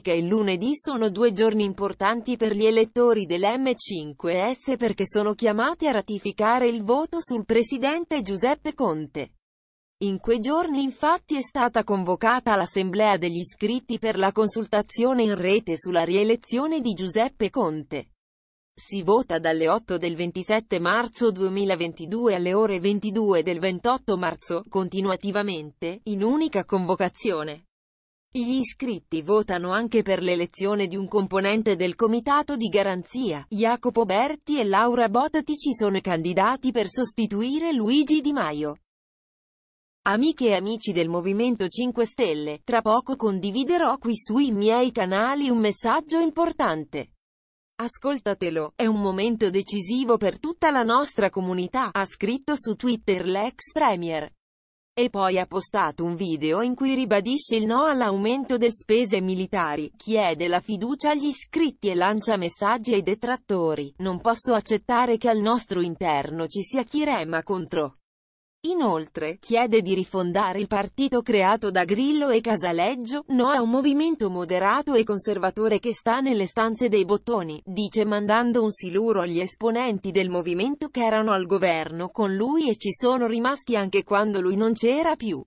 domenica e lunedì sono due giorni importanti per gli elettori dell'M5S perché sono chiamati a ratificare il voto sul presidente Giuseppe Conte. In quei giorni infatti è stata convocata l'assemblea degli iscritti per la consultazione in rete sulla rielezione di Giuseppe Conte. Si vota dalle 8 del 27 marzo 2022 alle ore 22 del 28 marzo, continuativamente, in unica convocazione. Gli iscritti votano anche per l'elezione di un componente del Comitato di Garanzia. Jacopo Berti e Laura Bottati ci sono candidati per sostituire Luigi Di Maio. Amiche e amici del Movimento 5 Stelle, tra poco condividerò qui sui miei canali un messaggio importante. Ascoltatelo, è un momento decisivo per tutta la nostra comunità, ha scritto su Twitter l'ex Premier. E poi ha postato un video in cui ribadisce il no all'aumento delle spese militari, chiede la fiducia agli iscritti e lancia messaggi ai detrattori. Non posso accettare che al nostro interno ci sia chi rema contro Inoltre, chiede di rifondare il partito creato da Grillo e Casaleggio, no a un movimento moderato e conservatore che sta nelle stanze dei bottoni, dice mandando un siluro agli esponenti del movimento che erano al governo con lui e ci sono rimasti anche quando lui non c'era più.